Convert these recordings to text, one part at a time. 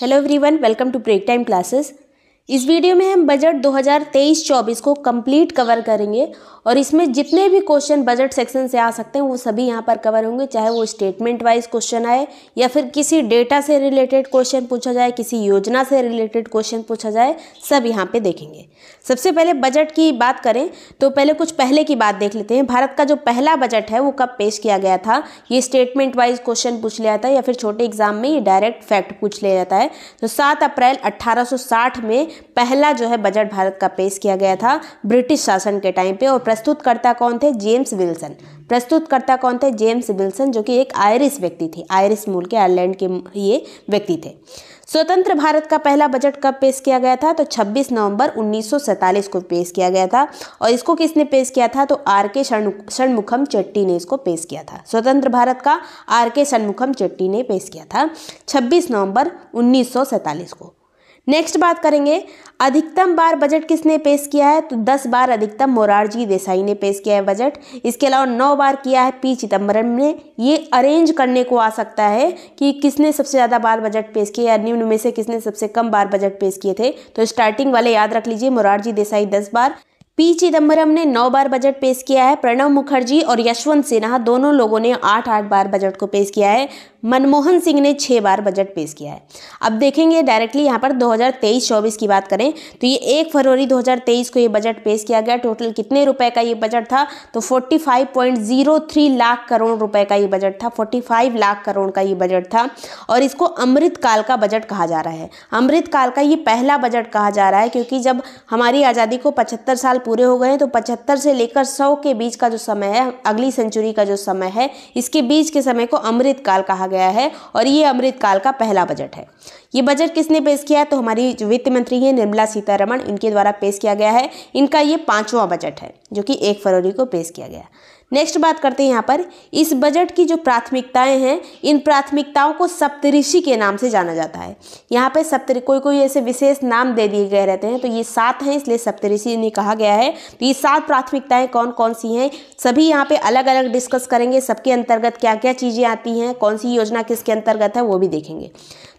Hello everyone, welcome to Break Time Classes. इस video में हम बजट 2023-24 को कंप्लीट कवर करेंगे और इसमें जितने भी क्वेश्चन बजट सेक्शन से आ सकते हैं वो सभी यहाँ पर कवर होंगे चाहे वो स्टेटमेंट वाइज क्वेश्चन आए या फिर किसी डेटा से रिलेटेड क्वेश्चन पूछा जाए किसी योजना से रिलेटेड क्वेश्चन पूछा जाए सब यहाँ पे देखेंगे सबसे पहले बजट की बात करें तो पहले कुछ पहले की बात देख लेते हैं भारत का जो पहला बजट है वो कब पेश किया गया था ये स्टेटमेंट वाइज क्वेश्चन पूछ लिया जाता है या फिर छोटे एग्जाम में ये डायरेक्ट फैक्ट पूछ लिया जाता है तो सात अप्रैल अट्ठारह में पहला जो है बजट भारत का पेश किया गया था ब्रिटिश शासन के टाइम पे और प्रस्तुतकर्ता कौन थे जेम्स विल्सन प्रस्तुतकर्ता कौन थे जेम्स विल्सन जो कि एक आयरिश व्यक्ति थे आयरिश मूल के आयरलैंड के ये व्यक्ति थे स्वतंत्र भारत का पहला बजट कब पेश किया गया था तो 26 नवंबर 1947 को पेश किया गया था और इसको किसने पेश किया था तो आर के षणमुखम चेट्टी ने इसको पेश किया था स्वतंत्र भारत का आर के षणमुखम चेट्टी ने पेश किया था 26 नवंबर 1947 को नेक्स्ट बात करेंगे अधिकतम बार बजट किसने पेश किया है तो दस बार अधिकतम मोरारजी देसाई ने पेश किया है बजट इसके अलावा नौ बार किया है पी चिदम्बरम ने ये अरेंज करने को आ सकता है कि किसने सबसे ज़्यादा बार बजट पेश किया या निम्न में से किसने सबसे कम बार बजट पेश किए थे तो स्टार्टिंग वाले याद रख लीजिए मोरारजी देसाई दस बार पी चिदम्बरम ने नौ बार बजट पेश किया है प्रणब मुखर्जी और यशवंत सिन्हा दोनों लोगों ने आठ आठ बार बजट को पेश किया है मनमोहन सिंह ने छः बार बजट पेश किया है अब देखेंगे डायरेक्टली यहाँ पर 2023-24 की बात करें तो ये एक फरवरी 2023 को ये बजट पेश किया गया टोटल कितने रुपए का ये बजट था तो 45.03 लाख करोड़ रुपए का ये बजट था 45 लाख करोड़ का ये बजट था और इसको अमृतकाल का बजट कहा जा रहा है अमृतकाल का ये पहला बजट कहा जा रहा है क्योंकि जब हमारी आज़ादी को पचहत्तर साल पूरे हो गए हैं तो पचहत्तर से लेकर सौ के बीच का जो समय है अगली सेंचुरी का जो समय है इसके बीच के समय को अमृत काल कहा गया है और ये अमृत काल का पहला बजट है ये बजट किसने पेश किया है तो हमारी जो वित्त मंत्री हैं निर्मला सीतारमण इनके द्वारा पेश किया गया है इनका ये पाँचवा बजट है जो कि एक फरवरी को पेश किया गया नेक्स्ट बात करते हैं यहाँ पर इस बजट की जो प्राथमिकताएं हैं इन प्राथमिकताओं को सप्तऋषि के नाम से जाना जाता है यहाँ पर सप्त कोई कोई ऐसे विशेष नाम दे दिए गए रहते हैं तो ये सात हैं इसलिए सप्तऋषि ने कहा गया है तो ये सात प्राथमिकताएं कौन कौन सी हैं सभी यहाँ पे अलग अलग डिस्कस करेंगे सबके अंतर्गत क्या क्या चीज़ें आती हैं कौन सी योजना किसके अंतर्गत है वो भी देखेंगे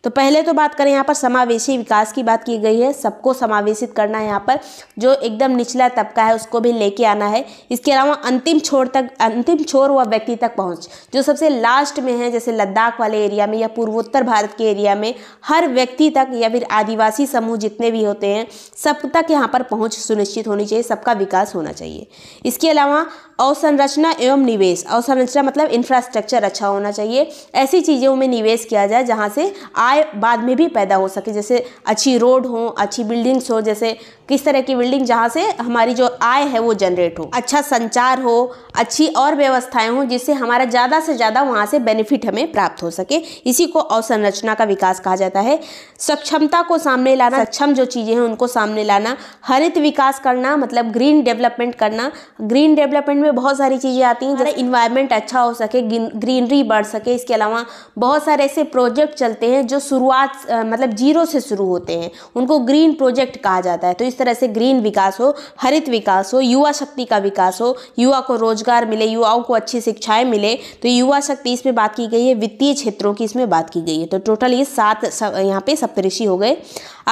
तो पहले तो बात करें यहाँ पर समावेशी विकास की बात की गई है सबको समावेशित करना है यहाँ पर जो एकदम निचला तबका है उसको भी लेके आना है इसके अलावा अंतिम छोर तक अंतिम छोर व व्यक्ति तक पहुँच जो सबसे लास्ट में है जैसे लद्दाख वाले एरिया में या पूर्वोत्तर भारत के एरिया में हर व्यक्ति तक या फिर आदिवासी समूह जितने भी होते हैं सब तक यहाँ पर पहुँच सुनिश्चित होनी चाहिए सबका विकास होना चाहिए इसके अलावा अवसंरचना एवं निवेश अवसंरचना मतलब इंफ्रास्ट्रक्चर अच्छा होना चाहिए ऐसी चीज़ों में निवेश किया जाए जहाँ से आज आय बाद में भी पैदा हो सके जैसे अच्छी रोड हो अच्छी बिल्डिंग्स हो जैसे किस तरह की बिल्डिंग जहाँ से हमारी जो आय है वो जनरेट हो अच्छा संचार हो अच्छी और व्यवस्थाएं हो जिससे हमारा ज़्यादा से ज़्यादा वहाँ से बेनिफिट हमें प्राप्त हो सके इसी को अवसंरचना का विकास कहा जाता है सक्षमता को सामने लाना सक्षम जो चीज़ें हैं उनको सामने लाना हरित विकास करना मतलब ग्रीन डेवलपमेंट करना ग्रीन डेवलपमेंट में बहुत सारी चीज़ें आती हैं जैसे इन्वायरमेंट अच्छा हो सके ग्रीनरी बढ़ सके इसके अलावा बहुत सारे ऐसे प्रोजेक्ट चलते हैं जो शुरुआत मतलब जीरो से शुरू होते हैं उनको ग्रीन प्रोजेक्ट कहा जाता है तो इस तरह से ग्रीन विकास हो हरित विकास हो युवा शक्ति का विकास हो युवा को रोजगार मिले युवाओं को अच्छी शिक्षाएं मिले तो युवा शक्ति इसमें बात की गई है वित्तीय क्षेत्रों की इसमें बात की गई है तो टोटल ये सात यहाँ पे सप्तऋषि हो गए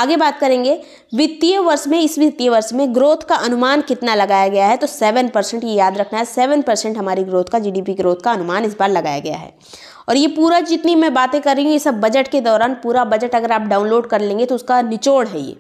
आगे बात करेंगे वित्तीय वर्ष में इस वित्तीय वर्ष में ग्रोथ का अनुमान कितना लगाया गया है तो सेवन परसेंट ये याद रखना है सेवन परसेंट हमारी ग्रोथ का जीडीपी ग्रोथ का अनुमान इस बार लगाया गया है और ये पूरा जितनी मैं बातें कर रही हूँ ये सब बजट के दौरान पूरा बजट अगर आप डाउनलोड कर लेंगे तो उसका निचोड़ है ये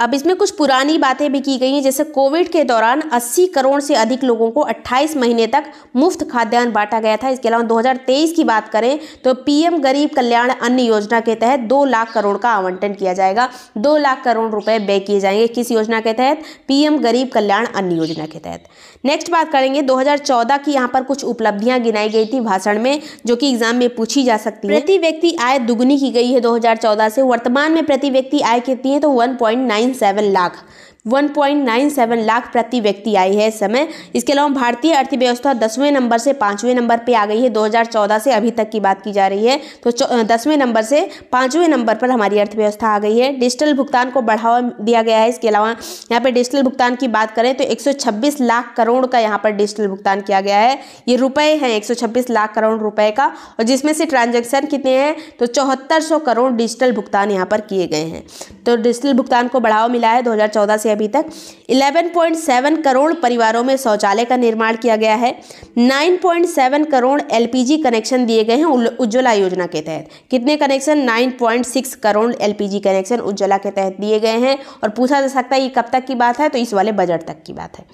अब इसमें कुछ पुरानी बातें भी की गई हैं जैसे कोविड के दौरान 80 करोड़ से अधिक लोगों को 28 महीने तक मुफ्त खाद्यान्न बांटा गया था इसके अलावा 2023 की बात करें तो पीएम गरीब कल्याण अन्न योजना के तहत 2 लाख करोड़ का आवंटन किया जाएगा 2 लाख करोड़ रुपए व्यय किए जाएंगे किस योजना के तहत पीएम गरीब कल्याण अन्न योजना के तहत नेक्स्ट बात करेंगे 2014 की यहाँ पर कुछ उपलब्धियाँ गिनाई गई थी भाषण में जो कि एग्जाम में पूछी जा सकती है प्रति व्यक्ति आय दुगुनी की गई है 2014 से वर्तमान में प्रति व्यक्ति आय कितनी है तो 1.97 लाख 1.97 लाख प्रति व्यक्ति आई है इस समय इसके अलावा भारतीय अर्थव्यवस्था दसवें नंबर से पाँचवें नंबर पे आ गई है 2014 से अभी तक की बात की जा रही है तो दसवें नंबर से पाँचवें नंबर पर हमारी अर्थव्यवस्था आ गई है डिजिटल भुगतान को बढ़ावा दिया गया है इसके अलावा यहाँ पर डिजिटल भुगतान की बात करें तो एक लाख करोड़ का यहाँ पर डिजिटल भुगतान किया गया है ये रुपये हैं एक लाख करोड़ रुपये का और जिसमें से ट्रांजेक्शन कितने हैं तो चौहत्तर करोड़ डिजिटल भुगतान यहाँ पर किए गए हैं तो डिजिटल भुगतान को बढ़ावा मिला है दो से अभी तक 11.7 करोड़ परिवारों में शौचालय का निर्माण किया गया है 9.7 करोड़ एलपीजी कनेक्शन दिए गए हैं उज्ज्वला योजना के तहत कितने connection 9.6 crore LPG connection Ujjwala के तहत दिए गए हैं और पूछा जा सकता है ये कब तक की बात है तो इस वाले बजट तक की बात है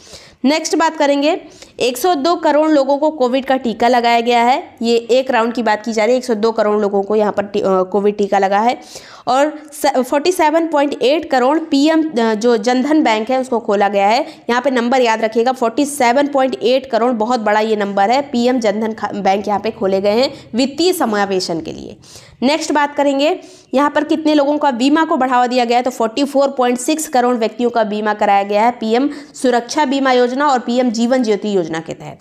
नेक्स्ट बात करेंगे 102 करोड़ लोगों को कोविड का टीका लगाया गया है ये एक राउंड की बात की जा रही है 102 करोड़ लोगों को यहाँ पर कोविड टीका लगा है और 47.8 करोड़ पीएम जो जनधन बैंक है उसको खोला गया है यहाँ पे नंबर याद रखिएगा 47.8 करोड़ बहुत बड़ा ये नंबर है पीएम जनधन बैंक यहाँ पे खोले गए हैं वित्तीय समावेशन के लिए नेक्स्ट बात करेंगे यहाँ पर कितने लोगों का बीमा को बढ़ावा दिया गया है तो 44.6 करोड़ व्यक्तियों का बीमा कराया गया है पीएम सुरक्षा बीमा योजना और पीएम जीवन ज्योति योजना के तहत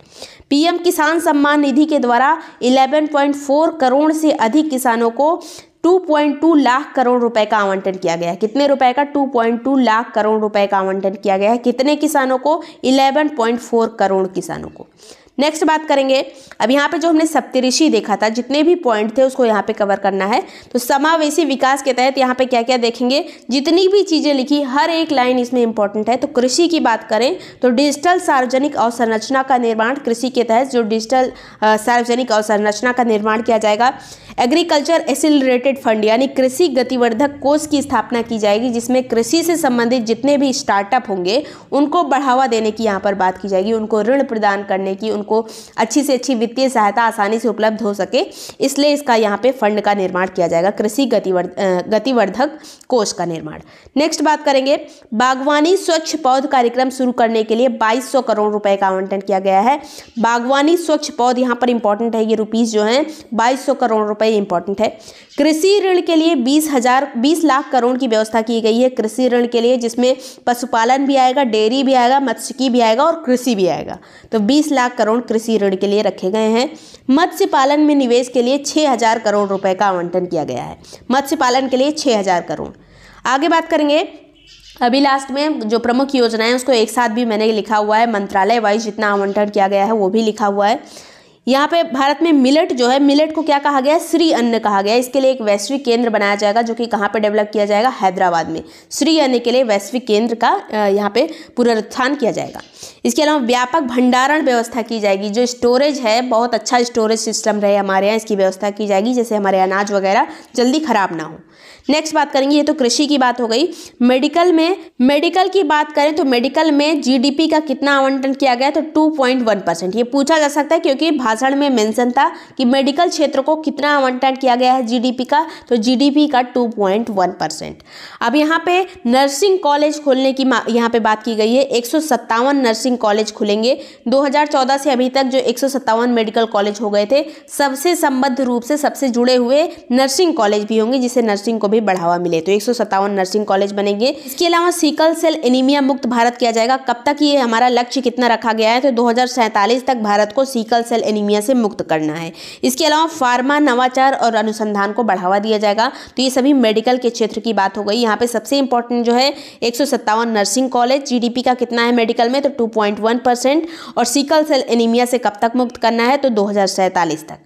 पीएम किसान सम्मान निधि के द्वारा 11.4 करोड़ से अधिक किसानों को 2.2 लाख करोड़ रुपए का आवंटन किया गया है कितने रुपए का 2.2 लाख करोड़ रुपए का आवंटन किया गया है कितने किसानों को 11.4 करोड़ किसानों को नेक्स्ट बात करेंगे अब यहाँ पे जो हमने सप्तऋषि देखा था जितने भी पॉइंट थे उसको यहाँ पे कवर करना है तो समावेशी विकास के तहत यहाँ पे क्या क्या देखेंगे जितनी भी चीज़ें लिखी हर एक लाइन इसमें इंपॉर्टेंट है तो कृषि की बात करें तो डिजिटल सार्वजनिक अवसंरचना का निर्माण कृषि के तहत जो डिजिटल सार्वजनिक अवसंरचना का निर्माण किया जाएगा एग्रीकल्चर एसिलरेटेड फंड यानी कृषि गतिवर्धक कोष की स्थापना की जाएगी जिसमें कृषि से संबंधित जितने भी स्टार्टअप होंगे उनको बढ़ावा देने की यहाँ पर बात की जाएगी उनको ऋण प्रदान करने की उनको उनको अच्छी से अच्छी वित्तीय सहायता आसानी से उपलब्ध हो सके इसलिए इसका यहाँ पे फंड का निर्माण किया जाएगा कृषि गतिवर्ध गतिवर्धक कोष का निर्माण नेक्स्ट बात करेंगे बागवानी स्वच्छ पौध कार्यक्रम शुरू करने के लिए 2200 करोड़ रुपए का आवंटन किया गया है बागवानी स्वच्छ पौध यहाँ पर इंपॉर्टेंट है ये रुपीज़ जो है बाईस करोड़ रुपए इंपॉर्टेंट है कृषि ऋण के लिए बीस हजार बीस लाख करोड़ की व्यवस्था की गई है कृषि ऋण के लिए जिसमें पशुपालन भी आएगा डेयरी भी आएगा मत्स्यकी भी आएगा और कृषि भी आएगा तो बीस लाख करोड़ करोड़ कृषि ऋण के लिए रखे गए हैं मत्स्य पालन में निवेश के लिए छः हज़ार करोड़ रुपए का आवंटन किया गया है मत्स्य पालन के लिए छः हज़ार करोड़ आगे बात करेंगे अभी लास्ट में जो प्रमुख योजनाएं उसको एक साथ भी मैंने लिखा हुआ है मंत्रालय वाइज जितना आवंटन किया गया है वो भी लिखा हुआ है यहाँ पे भारत में मिलेट जो है मिलेट को क्या कहा गया है श्री अन्न कहा गया है इसके लिए एक वैश्विक केंद्र बनाया जाएगा जो कि कहाँ पे डेवलप किया जाएगा हैदराबाद में श्री अन्न के लिए वैश्विक केंद्र का यहाँ पे पुनरुत्थान किया जाएगा इसके अलावा व्यापक भंडारण व्यवस्था की जाएगी जो स्टोरेज है बहुत अच्छा स्टोरेज सिस्टम रहे हमारे यहाँ इसकी व्यवस्था की जाएगी जैसे हमारे अनाज वगैरह जल्दी खराब ना हो नेक्स्ट बात करेंगे ये तो कृषि की बात हो गई मेडिकल में मेडिकल की बात करें तो मेडिकल में जीडीपी का कितना आवंटन किया गया तो 2.1 परसेंट ये पूछा जा सकता है क्योंकि भाषण में मेंशन था कि मेडिकल क्षेत्र को कितना आवंटन किया गया है जीडीपी का तो जीडीपी का 2.1 परसेंट अब यहाँ पे नर्सिंग कॉलेज खोलने की यहाँ पे बात की गई है एक नर्सिंग नर्सिंग कॉलेज खुलेंगे 2014 से अभी तक जो एक मेडिकल कॉलेज हो गए थे सबसे संबद्ध रूप से सबसे जुड़े हुए नर्सिंग कॉलेज भी होंगे जिससे नर्सिंग को भी बढ़ावा मिले तो एक नर्सिंग कॉलेज बनेंगे इसके अलावा सीकल सेल एनीमिया मुक्त भारत किया जाएगा कब तक ये हमारा लक्ष्य कितना रखा गया है तो दो तक भारत को सीकल सेल एनीमिया से मुक्त करना है इसके अलावा फार्मा नवाचार और अनुसंधान को बढ़ावा दिया जाएगा तो ये सभी मेडिकल के क्षेत्र की बात हो गई यहाँ पे सबसे इंपॉर्टेंट जो है एक नर्सिंग कॉलेज जीडीपी का कितना है मेडिकल में तो पॉइंट वन परसेंट और सिकल सेल एनीमिया से कब तक मुक्त करना है तो दो तक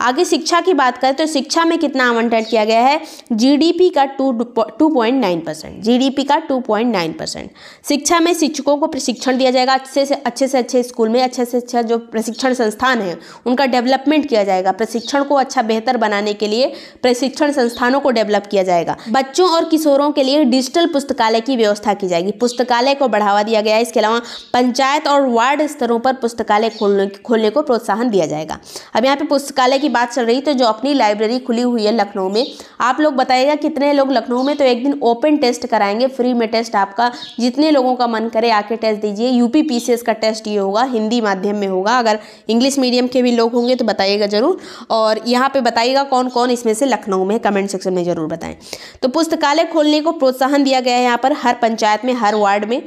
आगे शिक्षा की बात करें तो शिक्षा में कितना आवंटन किया गया है जीडीपी का two two point nine percent जी का टू पॉइंट नाइन परसेंट शिक्षा में शिक्षकों को प्रशिक्षण दिया जाएगा अच्छे से अच्छे से अच्छे स्कूल में अच्छे से अच्छा जो प्रशिक्षण संस्थान है उनका डेवलपमेंट किया जाएगा प्रशिक्षण को अच्छा बेहतर बनाने के लिए प्रशिक्षण संस्थानों को डेवलप किया जाएगा बच्चों और किशोरों के लिए डिजिटल पुस्तकालय की व्यवस्था की जाएगी पुस्तकालय को बढ़ावा दिया गया है इसके अलावा पंचायत और वार्ड स्तरों पर पुस्तकालय खोलने खोलने को प्रोत्साहन दिया जाएगा अब यहाँ पे पुस्तकालय की की बात चल रही तो जो अपनी लाइब्रेरी खुली हुई है लखनऊ में आप लोग बताइएगा कितने लोग लखनऊ में तो एक दिन ओपन टेस्ट कराएंगे फ्री में टेस्ट आपका जितने लोगों का मन करे आके टेस्ट दीजिए यूपी पीसीएस का टेस्ट ये होगा हिंदी माध्यम में होगा अगर इंग्लिश मीडियम के भी लोग होंगे तो बताइएगा ज़रूर और यहाँ पर बताइएगा कौन कौन इसमें से लखनऊ में कमेंट सेक्शन में ज़रूर बताएं तो पुस्तकालय खोलने को प्रोत्साहन दिया गया है यहाँ पर हर पंचायत में हर वार्ड में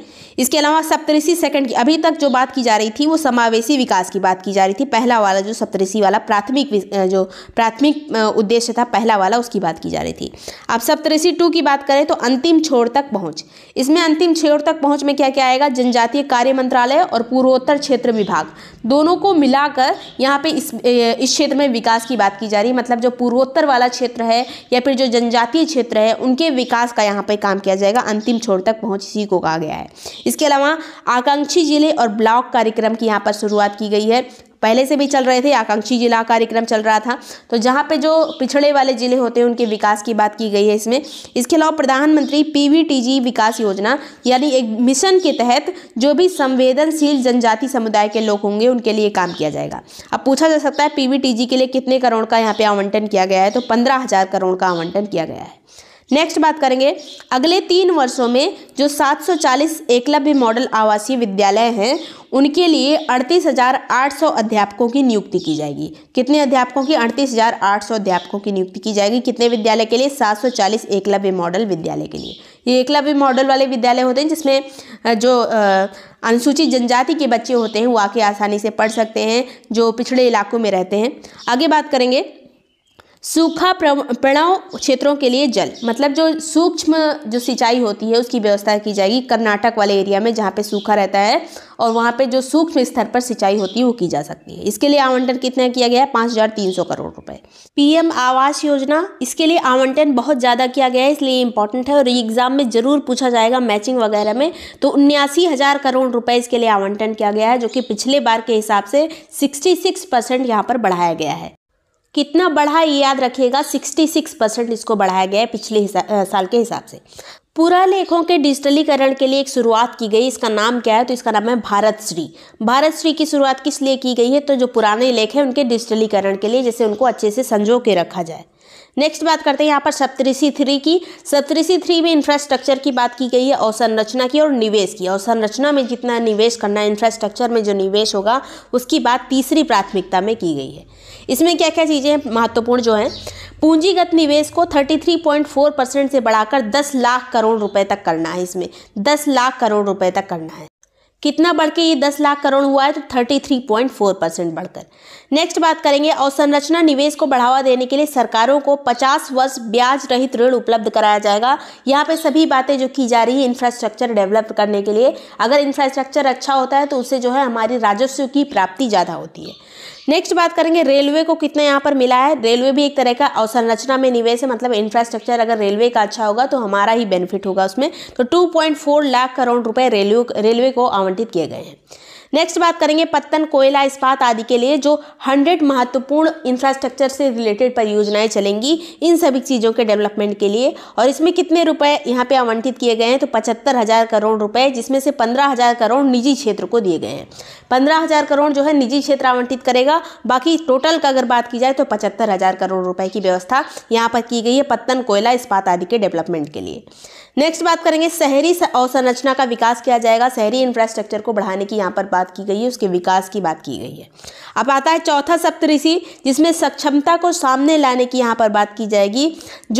इसके अलावा सप्तऋषि सेकंड की अभी तक जो बात की जा रही थी वो समावेशी विकास की बात की जा रही थी पहला वाला जो सप्तऋषि वाला प्राथमिक जो प्राथमिक उद्देश्य था पहला वाला उसकी बात की जा रही थी अब सप्तऋषि टू की बात करें तो अंतिम छोर तक पहुँच इसमें अंतिम छोर तक पहुँच में क्या क्या आएगा जनजातीय कार्य मंत्रालय और पूर्वोत्तर क्षेत्र विभाग दोनों को मिलाकर यहाँ पे इस इस क्षेत्र में विकास की बात की जा रही है मतलब जो पूर्वोत्तर वाला क्षेत्र है या फिर जो जनजातीय क्षेत्र है उनके विकास का यहाँ पे काम किया जाएगा अंतिम छोर तक पहुँच इसी को कहा गया है इसके अलावा आकांक्षी जिले और ब्लॉक कार्यक्रम की यहाँ पर शुरुआत की गई है पहले से भी चल रहे थे आकांक्षी जिला कार्यक्रम चल रहा था तो जहाँ पे जो पिछड़े वाले ज़िले होते हैं उनके विकास की बात की गई है इसमें इसके अलावा प्रधानमंत्री पीवीटीजी विकास योजना यानी एक मिशन के तहत जो भी संवेदनशील जनजाति समुदाय के लोग होंगे उनके लिए काम किया जाएगा अब पूछा जा सकता है पी के लिए कितने करोड़ का यहाँ पे आवंटन किया गया है तो पंद्रह हज़ार करोड़ का आवंटन किया गया है नेक्स्ट बात करेंगे अगले तीन वर्षों में जो 740 एकलव्य मॉडल आवासीय विद्यालय हैं उनके लिए 38,800 अध्यापकों की नियुक्ति की जाएगी कितने अध्यापकों की 38,800 अध्यापकों की नियुक्ति की जाएगी कितने विद्यालय के लिए 740 एकलव्य मॉडल विद्यालय के लिए ये एकलव्य मॉडल वाले विद्यालय होते हैं जिसमें जो अनुसूचित जनजाति के बच्चे होते हैं वो आके आसानी से पढ़ सकते हैं जो पिछड़े इलाकों में रहते हैं आगे बात करेंगे सूखा प्रणव क्षेत्रों के लिए जल मतलब जो सूक्ष्म जो सिंचाई होती है उसकी व्यवस्था की जाएगी कर्नाटक वाले एरिया में जहाँ पे सूखा रहता है और वहाँ पे जो सूक्ष्म स्तर पर सिंचाई होती है वो की जा सकती है इसके लिए आवंटन कितना किया गया है पाँच हज़ार तीन सौ करोड़ रुपए पीएम आवास योजना इसके लिए आवंटन बहुत ज़्यादा किया गया है इसलिए इम्पोर्टेंट है और एग्ज़ाम में ज़रूर पूछा जाएगा मैचिंग वगैरह में तो उन्यासी हज़ार करोड़ रुपये इसके लिए आवंटन किया गया है जो कि पिछले बार के हिसाब से सिक्सटी सिक्स परसेंट यहाँ पर बढ़ाया गया है कितना बढ़ा ये याद रखिएगा 66 परसेंट इसको बढ़ाया गया है पिछले साल के हिसाब से पूरा लेखों के डिजिटलीकरण के लिए एक शुरुआत की गई इसका नाम क्या है तो इसका नाम है भारत श्री भारत श्री की शुरुआत किस लिए की गई है तो जो पुराने लेख हैं उनके डिजिटलीकरण के लिए जैसे उनको अच्छे से संजो के रखा जाए नेक्स्ट बात करते हैं यहाँ पर सप्तऋषि थ्री की सप्तऋषि थ्री में इंफ्रास्ट्रक्चर की बात की गई है अवसंरचना की और निवेश की अवसंरचना में जितना निवेश करना है इंफ्रास्ट्रक्चर में जो निवेश होगा उसकी बात तीसरी प्राथमिकता में की गई है इसमें क्या क्या चीज़ें महत्वपूर्ण जो हैं पूंजीगत निवेश को 33.4 परसेंट से बढ़ाकर 10 लाख करोड़ रुपए तक करना है इसमें 10 लाख करोड़ रुपए तक करना है कितना बढ़ के ये दस लाख करोड़ हुआ है तो thirty three point four percent बढ़कर नेक्स्ट बात करेंगे अवसंरचना निवेश को बढ़ावा देने के लिए सरकारों को पचास वर्ष ब्याज रहित ऋण उपलब्ध कराया जाएगा यहाँ पे सभी बातें जो की जा रही है इंफ्रास्ट्रक्चर डेवलप करने के लिए अगर इंफ्रास्ट्रक्चर अच्छा होता है तो उससे जो है हमारी राजस्व की प्राप्ति ज़्यादा होती है नेक्स्ट बात करेंगे रेलवे को कितना यहाँ पर मिला है रेलवे भी एक तरह का अवसंरचना में निवेश है मतलब इंफ्रास्ट्रक्चर अगर रेलवे का अच्छा होगा तो हमारा ही बेनिफिट होगा उसमें तो 2.4 लाख करोड़ रुपए रेलवे रेलवे को आवंटित किए गए हैं नेक्स्ट बात करेंगे पत्तन कोयला इस्पात आदि के लिए जो हंड्रेड महत्वपूर्ण इंफ्रास्ट्रक्चर से रिलेटेड परियोजनाएं चलेंगी इन सभी चीज़ों के डेवलपमेंट के लिए और इसमें कितने रुपए यहाँ पे आवंटित किए गए हैं तो पचहत्तर हज़ार करोड़ रुपए जिसमें से पंद्रह हज़ार करोड़ निजी क्षेत्र को दिए गए हैं पंद्रह हज़ार करोड़ जो है निजी क्षेत्र आवंटित करेगा बाकी टोटल का अगर बात की जाए तो पचहत्तर हज़ार करोड़ रुपये की व्यवस्था यहाँ पर की गई है पत्तन कोयला इस्पात आदि के डेवलपमेंट के लिए नेक्स्ट बात करेंगे शहरी अवसंरचना का विकास किया जाएगा शहरी इंफ्रास्ट्रक्चर को बढ़ाने की यहाँ पर बात की गई है उसके विकास की बात की गई है अब आता है चौथा सप्तऋषि जिसमें सक्षमता को सामने लाने की यहाँ पर बात की जाएगी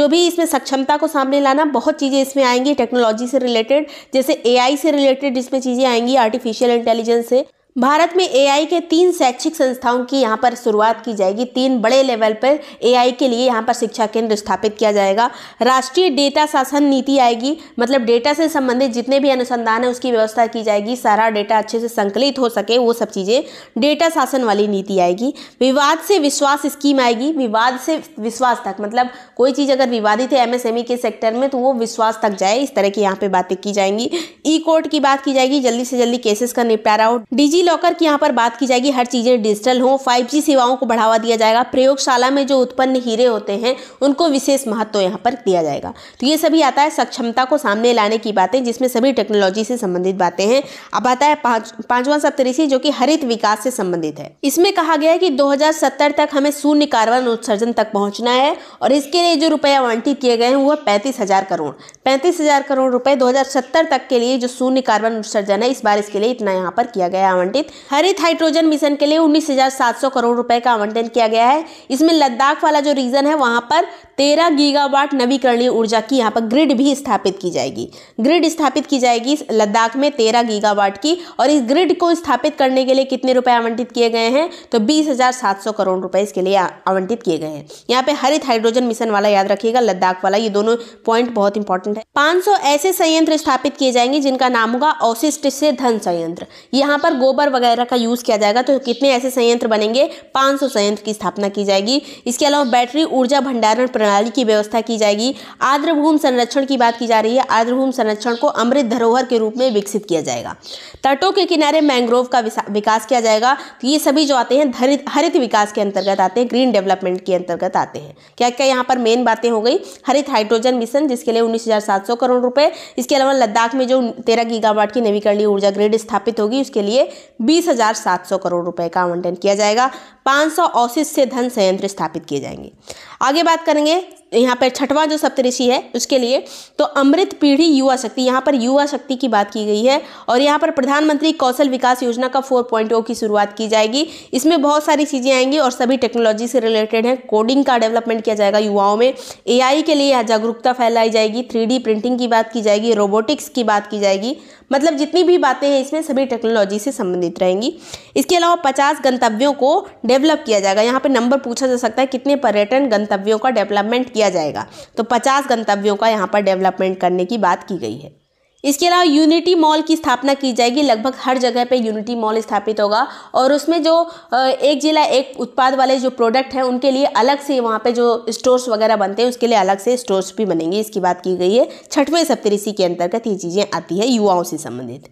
जो भी इसमें सक्षमता को सामने लाना बहुत चीज़ें इसमें आएंगी टेक्नोलॉजी से रिलेटेड जैसे ए से रिलेटेड इसमें चीज़ें आएंगी आर्टिफिशियल इंटेलिजेंस से भारत में एआई के तीन शैक्षिक संस्थाओं की यहाँ पर शुरुआत की जाएगी तीन बड़े लेवल पर एआई के लिए यहाँ पर शिक्षा केंद्र स्थापित किया जाएगा राष्ट्रीय डेटा शासन नीति आएगी मतलब डेटा से संबंधित जितने भी अनुसंधान है उसकी व्यवस्था की जाएगी सारा डेटा अच्छे से संकलित हो सके वो सब चीज़ें डेटा शासन वाली नीति आएगी विवाद से विश्वास स्कीम आएगी विवाद से विश्वास तक मतलब कोई चीज़ अगर विवादित है एम e के सेक्टर में तो वो विश्वास तक जाए इस तरह की यहाँ पर बातें की जाएंगी ई कोर्ट की बात की जाएगी जल्दी से जल्दी केसेस का निपटारा हो डीजी डिजी लॉकर की यहाँ पर बात की जाएगी हर चीज़ें डिजिटल हों 5G सेवाओं को बढ़ावा दिया जाएगा प्रयोगशाला में जो उत्पन्न हीरे होते हैं उनको विशेष महत्व यहाँ पर दिया जाएगा तो ये सभी आता है सक्षमता को सामने लाने की बातें जिसमें सभी टेक्नोलॉजी से संबंधित बातें हैं अब आता है पाँच पाँचवा सप्तऋषि जो कि हरित विकास से संबंधित है इसमें कहा गया है कि 2070 तक हमें शून्य कार्बन उत्सर्जन तक पहुंचना है और इसके लिए जो रुपए आवंटित किए गए हैं वह पैंतीस हजार करोड़ पैंतीस हजार करोड़ रुपए 2070 तक के लिए जो शून्य कार्बन उत्सर्जन है इस बार इसके लिए इतना यहाँ पर किया गया आवंटन आवंटित हरित हाइड्रोजन मिशन के लिए उन्नीस करोड़ रुपए का आवंटन किया गया है इसमें लद्दाख वाला जो रीजन है वहां पर तेरह गीगावाट नवीकरणीय ऊर्जा की यहाँ पर ग्रिड भी स्थापित की जाएगी ग्रिड स्थापित की जाएगी लद्दाख में तेरह गीगावाट की और इस ग्रिड को स्थापित करने के लिए कितने रुपए आवंटित किए गए हैं तो बीस हजार सात सौ करोड़ रुपए इसके लिए आवंटित किए गए हैं यहाँ पे हरित हाइड्रोजन मिशन वाला याद रखिएगा लद्दाख वाला ये दोनों पॉइंट बहुत इंपॉर्टेंट है पांच ऐसे संयंत्र स्थापित किए जाएंगे जिनका नाम होगा अवशिष्ट से धन संयंत्र यहाँ पर गोबर गोबर वगैरह का यूज़ किया जाएगा तो कितने ऐसे संयंत्र बनेंगे 500 संयंत्र की स्थापना की जाएगी इसके अलावा बैटरी ऊर्जा भंडारण प्रणाली की व्यवस्था की जाएगी आर्द्रभूम संरक्षण की बात की जा रही है आर्द्रभूम संरक्षण को अमृत धरोहर के रूप में विकसित किया जाएगा तटों के किनारे मैंग्रोव का विकास किया जाएगा तो ये सभी जो आते हैं हरित विकास के अंतर्गत आते हैं ग्रीन डेवलपमेंट के अंतर्गत आते हैं क्या क्या यहाँ पर मेन बातें हो गई हरित हाइड्रोजन मिशन जिसके लिए उन्नीस करोड़ रुपए इसके अलावा लद्दाख में जो तेरह गीगावाट की नवीकरणीय ऊर्जा ग्रिड स्थापित होगी उसके लिए बीस हजार सात सौ करोड़ रुपए का आवंटन किया जाएगा पाँच सौ से धन संयंत्र स्थापित किए जाएंगे आगे बात करेंगे यहाँ पर छठवां जो सप्तऋषि है उसके लिए तो अमृत पीढ़ी युवा शक्ति यहाँ पर युवा शक्ति की बात की गई है और यहाँ पर प्रधानमंत्री कौशल विकास योजना का फोर पॉइंट oh की शुरुआत की जाएगी इसमें बहुत सारी चीज़ें आएंगी और सभी टेक्नोलॉजी से रिलेटेड हैं कोडिंग का डेवलपमेंट किया जाएगा युवाओं में ए के लिए जागरूकता फैलाई जाएगी थ्री प्रिंटिंग की बात की जाएगी रोबोटिक्स की बात की जाएगी मतलब जितनी भी बातें हैं इसमें सभी टेक्नोलॉजी से संबंधित रहेंगी इसके अलावा पचास गंतव्यों को डेवलप किया जाएगा यहाँ पर नंबर पूछा जा सकता है कितने पर्यटन गंतव्य गंतव्यों का डेवलपमेंट किया जाएगा तो पचास गंतव्यों का यहाँ पर डेवलपमेंट करने की बात की गई है इसके अलावा यूनिटी मॉल की स्थापना की जाएगी लगभग हर जगह पे यूनिटी मॉल स्थापित होगा और उसमें जो एक जिला एक उत्पाद वाले जो प्रोडक्ट हैं उनके लिए अलग से वहाँ पे जो स्टोर्स वगैरह बनते हैं उसके लिए अलग से स्टोर्स भी बनेंगे इसकी बात की गई है छठवें सप्तऋषि के अंतर्गत ये चीज़ें आती है युवाओं से संबंधित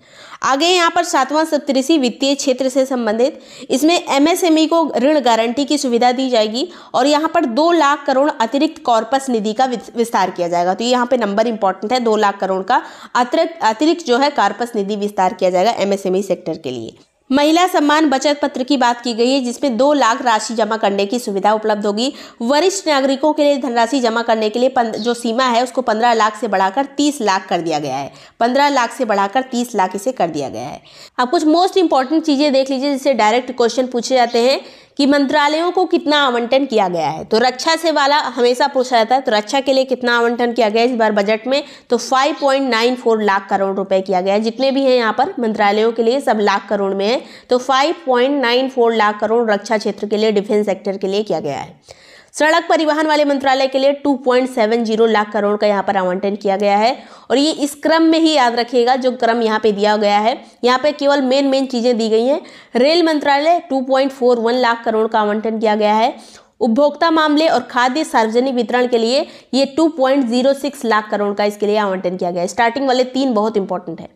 आगे यहाँ पर सातवां सप्तऋषि वित्तीय क्षेत्र से संबंधित इसमें एम e को ऋण गारंटी की सुविधा दी जाएगी और यहाँ पर दो लाख करोड़ अतिरिक्त कॉर्पस निधि का विस्तार किया जाएगा तो यहाँ पे नंबर इंपॉर्टेंट है दो लाख करोड़ का अतिरिक्त अतिरिक्त अतिरिक्त जो है कार्पस निधि विस्तार किया जाएगा एमएसएमई e सेक्टर के लिए महिला सम्मान बचत पत्र की बात की गई है जिसमें दो लाख राशि जमा करने की सुविधा उपलब्ध होगी वरिष्ठ नागरिकों के लिए धनराशि जमा करने के लिए जो सीमा है उसको पंद्रह लाख से बढ़ाकर तीस लाख कर दिया गया है पंद्रह लाख से बढ़ाकर तीस लाख इसे कर दिया गया है अब कुछ मोस्ट इंपॉर्टेंट चीज़ें देख लीजिए जिससे डायरेक्ट क्वेश्चन पूछे जाते हैं कि मंत्रालयों को कितना आवंटन किया गया है तो रक्षा से वाला हमेशा पूछा जाता है तो रक्षा के लिए कितना आवंटन किया गया है इस बार बजट में तो 5.94 लाख करोड़ रुपए किया गया है जितने भी हैं यहाँ पर मंत्रालयों के लिए सब लाख करोड़ में है तो 5.94 लाख करोड़ रक्षा क्षेत्र के लिए डिफेंस सेक्टर के लिए किया गया है सड़क परिवहन वाले मंत्रालय के लिए 2.70 लाख करोड़ का यहाँ पर आवंटन किया गया है और ये इस क्रम में ही याद रखिएगा जो क्रम यहाँ पे दिया गया है यहाँ पे केवल मेन मेन चीज़ें दी गई हैं रेल मंत्रालय 2.41 लाख करोड़ का आवंटन किया गया है उपभोक्ता मामले और खाद्य सार्वजनिक वितरण के लिए ये 2.06 लाख करोड़ का इसके लिए आवंटन किया गया है स्टार्टिंग वाले तीन बहुत इंपॉर्टेंट है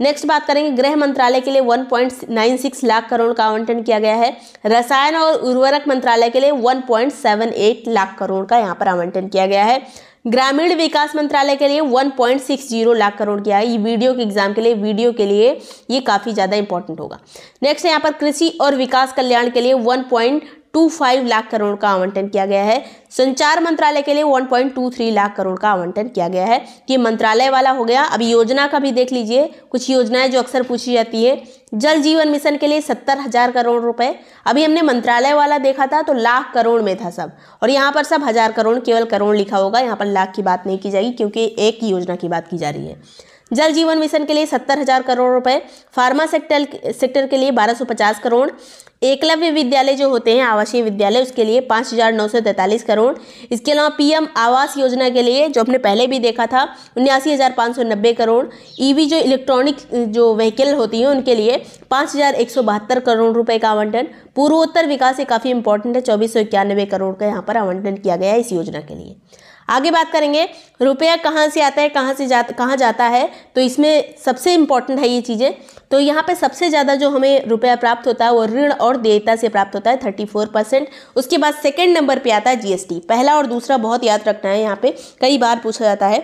नेक्स्ट बात करेंगे गृह मंत्रालय के लिए 1.96 लाख करोड़ का आवंटन किया गया है रसायन और उर्वरक मंत्रालय के लिए 1.78 लाख करोड़ का यहाँ पर आवंटन किया गया है ग्रामीण विकास मंत्रालय के लिए 1.60 लाख करोड़ किया है ये वीडियो के एग्जाम के लिए वीडियो के लिए ये काफ़ी ज़्यादा इंपॉर्टेंट होगा नेक्स्ट यहाँ पर कृषि और विकास कल्याण के लिए one two five lakh crore का आवंटन किया गया है संचार मंत्रालय के लिए 1.23 लाख करोड़ का आवंटन किया गया है ये मंत्रालय वाला हो गया अभी योजना का भी देख लीजिए कुछ योजनाएं जो अक्सर पूछी जाती है जल जीवन मिशन के लिए सत्तर हजार करोड़ रुपए अभी हमने मंत्रालय वाला देखा था तो लाख करोड़ में था सब और यहाँ पर सब हजार करोड़ केवल करोड़ लिखा होगा यहाँ पर लाख की बात नहीं की जाएगी क्योंकि एक योजना की बात की जा रही है जल जीवन मिशन के लिए सत्तर हजार करोड़ रुपए फार्मा सेक्टर सेक्टर के लिए बारह सौ पचास करोड़ एकलव्य विद्यालय जो होते हैं आवासीय विद्यालय उसके लिए पाँच हजार नौ सौ तैंतालीस करोड़ इसके अलावा पीएम आवास योजना के लिए जो हमने पहले भी देखा था उन्यासी हजार पाँच सौ नब्बे करोड़ ईवी जो इलेक्ट्रॉनिक जो व्हीकल होती हैं उनके लिए पाँच हजार एक सौ बहत्तर करोड़ रुपए का आवंटन पूर्वोत्तर विकास ये काफ़ी इंपॉर्टेंट है चौबीस सौ इक्यानवे करोड़ का यहाँ पर आवंटन किया गया है इस योजना के लिए आगे बात करेंगे रुपया कहाँ से आता है कहाँ से जा कहाँ जाता है तो इसमें सबसे इम्पॉर्टेंट है ये चीज़ें तो यहाँ पे सबसे ज़्यादा जो हमें रुपया प्राप्त होता है वो ऋण और देयता से प्राप्त होता है थर्टी फोर परसेंट उसके बाद सेकेंड नंबर पर आता है जीएसटी पहला और दूसरा बहुत याद रखना है यहाँ पर कई बार पूछा जाता है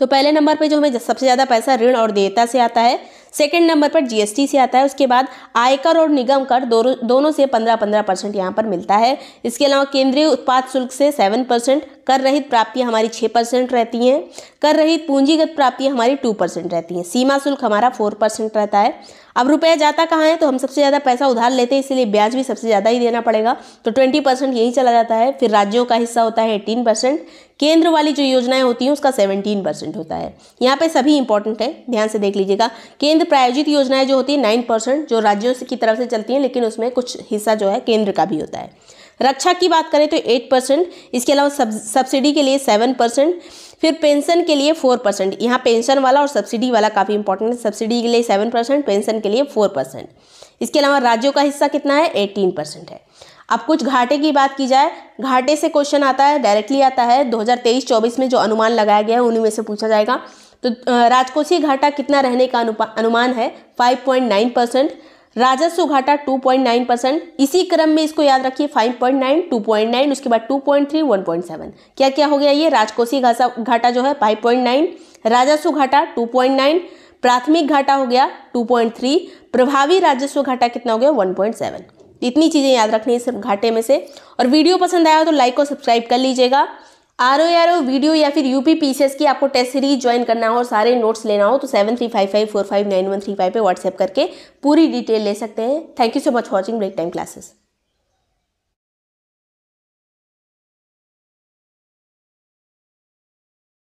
तो पहले नंबर पे जो हमें सबसे ज़्यादा पैसा ऋण और देयता से आता है सेकंड नंबर पर जीएसटी से आता है उसके बाद आयकर और निगम कर दोनों दोनों से पंद्रह पंद्रह परसेंट यहाँ पर मिलता है इसके अलावा केंद्रीय उत्पाद शुल्क से सेवन परसेंट कर रहित प्राप्तियाँ हमारी छः परसेंट रहती हैं कर रहित पूंजीगत प्राप्तियाँ हमारी टू परसेंट रहती हैं सीमा शुल्क हमारा फोर परसेंट रहता है अब रुपया जाता कहाँ है तो हम सबसे ज़्यादा पैसा उधार लेते हैं इसीलिए ब्याज भी सबसे ज़्यादा ही देना पड़ेगा तो ट्वेंटी परसेंट यही चला जाता है फिर राज्यों का हिस्सा होता है एटीन परसेंट केंद्र वाली जो योजनाएं होती हैं उसका सेवेंटीन परसेंट होता है यहाँ पे सभी इंपॉर्टेंट है ध्यान से देख लीजिएगा केंद्र प्रायोजित योजनाएँ जो होती है नाइन परसेंट जो राज्यों की तरफ से चलती हैं लेकिन उसमें कुछ हिस्सा जो है केंद्र का भी होता है रक्षा की बात करें तो एट परसेंट इसके अलावा सब्सिडी के लिए सेवन परसेंट फिर पेंशन के लिए फोर परसेंट यहाँ पेंशन वाला और सब्सिडी वाला काफ़ी इंपॉर्टेंट है सब्सिडी के लिए सेवन परसेंट पेंशन के लिए फोर परसेंट इसके अलावा राज्यों का हिस्सा कितना है एटीन परसेंट है अब कुछ घाटे की बात की जाए घाटे से क्वेश्चन आता है डायरेक्टली आता है दो हज़ार में जो अनुमान लगाया गया है उन्हीं में से पूछा जाएगा तो राजकोषीय घाटा कितना रहने का अनुमान है फाइव परसेंट राजस्व घाटा 2.9 परसेंट इसी क्रम में इसको याद रखिए 5.9 2.9 उसके बाद 2.3 1.7 क्या क्या हो गया ये राजकोषीय घाटा जो है 5.9 राजस्व घाटा 2.9 प्राथमिक घाटा हो गया 2.3 प्रभावी राजस्व घाटा कितना हो गया 1.7 इतनी चीज़ें याद रखनी है सिर्फ घाटे में से और वीडियो पसंद आया हो तो लाइक और सब्सक्राइब कर लीजिएगा R O R O video या फिर यूपी एस की आपको टेस्ट सीरीज ज्वाइन करना हो और सारे नोट्स लेना हो तो seven three five five four five nine one three five पर व्हाट्सएप करके पूरी डिटेल ले सकते हैं thank you so much watching break time classes